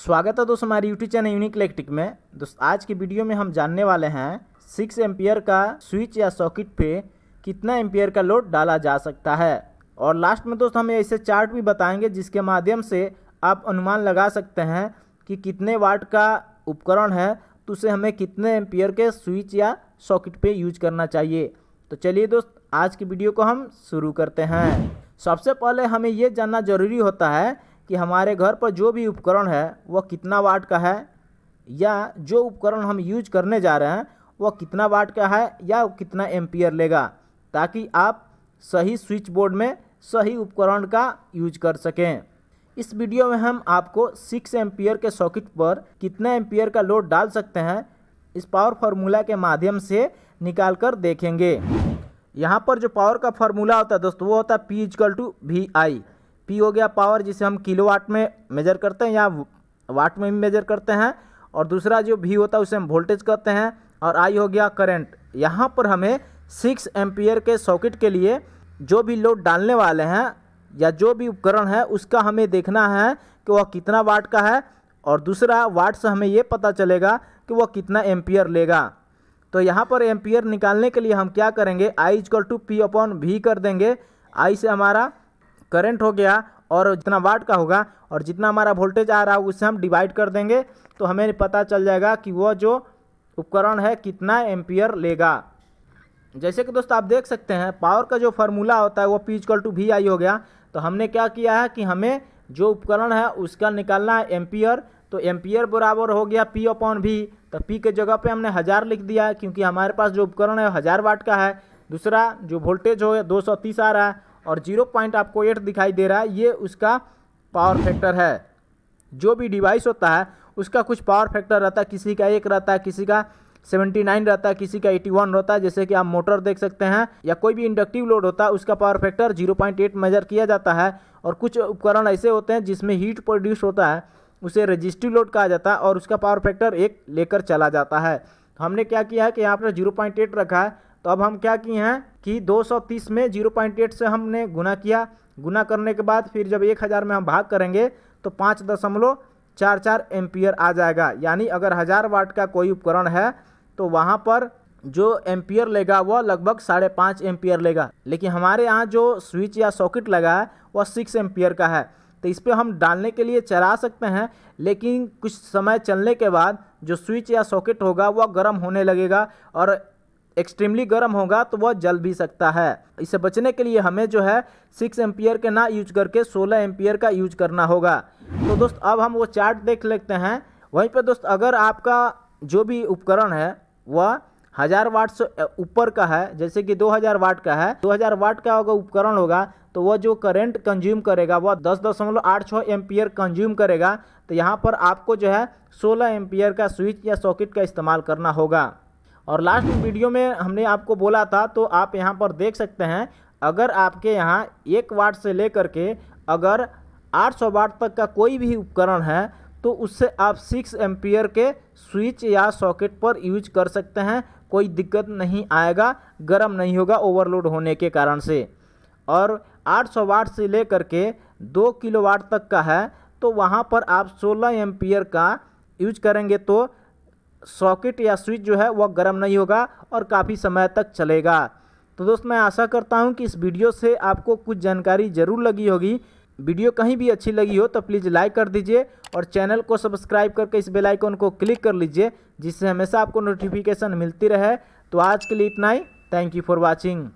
स्वागत है दोस्तों हमारे यूट्यूब चैनल यूनिक इलेक्ट्रिक में दोस्त आज की वीडियो में हम जानने वाले हैं सिक्स एम्पियर का स्विच या सॉकेट पे कितना एम्पियर का लोड डाला जा सकता है और लास्ट में दोस्त हम ऐसे चार्ट भी बताएंगे जिसके माध्यम से आप अनुमान लगा सकते हैं कि कितने वाट का उपकरण है तो उसे हमें कितने एम्पियर के स्विच या सॉकेट पे यूज करना चाहिए तो चलिए दोस्त आज की वीडियो को हम शुरू करते हैं सबसे पहले हमें ये जानना जरूरी होता है कि हमारे घर पर जो भी उपकरण है वह कितना वाट का है या जो उपकरण हम यूज करने जा रहे हैं वह कितना वाट का है या कितना एम्पियर लेगा ताकि आप सही स्विच बोर्ड में सही उपकरण का यूज कर सकें इस वीडियो में हम आपको सिक्स एम्पियर के सॉकेट पर कितना एम्पियर का लोड डाल सकते हैं इस पावर फार्मूला के माध्यम से निकाल कर देखेंगे यहाँ पर जो पावर का फार्मूला होता है दोस्तों वो होता है P is equal to V I P हो गया पावर जिसे हम वाट में मेजर करते हैं या वाट में भी मेजर करते हैं और दूसरा जो भी होता है उसे हम वोल्टेज कहते हैं और आई हो गया करंट यहाँ पर हमें सिक्स एम्पियर के सॉकेट के लिए जो भी लोड डालने वाले हैं या जो भी उपकरण है उसका हमें देखना है कि वह कितना वाट का है और दूसरा वाट से हमें ये पता चलेगा कि वह कितना एम्पियर लेगा तो यहाँ पर एम्पियर निकालने के लिए हम क्या करेंगे I is equal to P upon भी कर देंगे आई से हमारा करंट हो गया और जितना वाट का होगा और जितना हमारा वोल्टेज आ रहा है उससे हम डिवाइड कर देंगे तो हमें पता चल जाएगा कि वह जो उपकरण है कितना एम्पियर लेगा जैसे कि दोस्तों आप देख सकते हैं पावर का जो फार्मूला होता है वो P is equal to V I हो गया तो हमने क्या किया है कि हमें जो उपकरण है उसका निकालना है एम्पियर तो एम्पियर बराबर हो गया पी अपॉन वी तो पी के जगह पे हमने हज़ार लिख दिया क्योंकि हमारे पास जो उपकरण है हज़ार वाट का है दूसरा जो वोल्टेज हो दो सौ तीस आ रहा है और जीरो पॉइंट आपको एट दिखाई दे रहा है ये उसका पावर फैक्टर है जो भी डिवाइस होता है उसका कुछ पावर फैक्टर रहता है किसी का एक रहता है किसी का सेवेंटी नाइन रहता है किसी का एटी वन रहता है जैसे कि आप मोटर देख सकते हैं या कोई भी इंडक्टिव लोड होता है उसका power factor zero point eight measure किया जाता है और कुछ उपकरण ऐसे होते हैं जिसमें हीट प्रोड्यूस होता है उसे रजिस्टिव लोड कहा जाता है और उसका पावर फैक्टर एक लेकर चला जाता है तो हमने क्या किया है कि यहाँ पर जीरो पॉइंट एट रखा है तो अब हम क्या किए हैं कि 230 में 0.8 से हमने गुना किया गुना करने के बाद फिर जब 1000 में हम भाग करेंगे तो पाँच दशमलव चार चार एम्पियर आ जाएगा यानी अगर हज़ार वाट का कोई उपकरण है तो वहाँ पर जो एम्पियर लेगा वह लगभग साढ़े पाँच एम्पियर लेगा लेकिन हमारे यहाँ जो स्विच या सॉकेट लगा है वह सिक्स एम्पियर का है तो इस पर हम डालने के लिए चला सकते हैं लेकिन कुछ समय चलने के बाद जो स्विच या सॉकेट होगा वह गर्म होने लगेगा और एक्सट्रीमली गर्म होगा तो वह जल भी सकता है इससे बचने के लिए हमें जो है सिक्स एम्पियर के ना यूज करके सोलह एम्पियर का यूज करना होगा तो दोस्त अब हम वो चार्ट देख लेते हैं वहीं पर दोस्त अगर आपका जो भी उपकरण है वह हज़ार वाट से ऊपर का है जैसे कि 2000 वाट का है 2000 वाट का अगर उपकरण होगा तो वह जो करंट कंज्यूम करेगा वह दस दशमलव आठ छः एम्पियर कंज्यूम करेगा तो यहाँ पर आपको जो है सोलह एम्पियर का स्विच या सॉकेट का इस्तेमाल करना होगा और लास्ट वीडियो में हमने आपको बोला था तो आप यहाँ पर देख सकते हैं अगर आपके यहाँ एक वाट से लेकर के अगर 800 वाट तक का कोई भी उपकरण है तो उससे आप 6 एम्पियर के स्विच या सॉकेट पर यूज कर सकते हैं कोई दिक्कत नहीं आएगा गर्म नहीं होगा ओवरलोड होने के कारण से और 800 वाट से लेकर के 2 वाट तक का है तो वहाँ पर आप 16 एम्पियर का यूज करेंगे तो सॉकेट या स्विच जो है वह गर्म नहीं होगा और काफ़ी समय तक चलेगा तो दोस्त मैं आशा करता हूँ कि इस वीडियो से आपको कुछ जानकारी ज़रूर लगी होगी वीडियो कहीं भी अच्छी लगी हो तो प्लीज़ लाइक कर दीजिए और चैनल को सब्सक्राइब करके इस बेल आइकन को क्लिक कर लीजिए जिससे हमेशा आपको नोटिफिकेशन मिलती रहे तो आज के लिए इतना ही थैंक यू फॉर वॉचिंग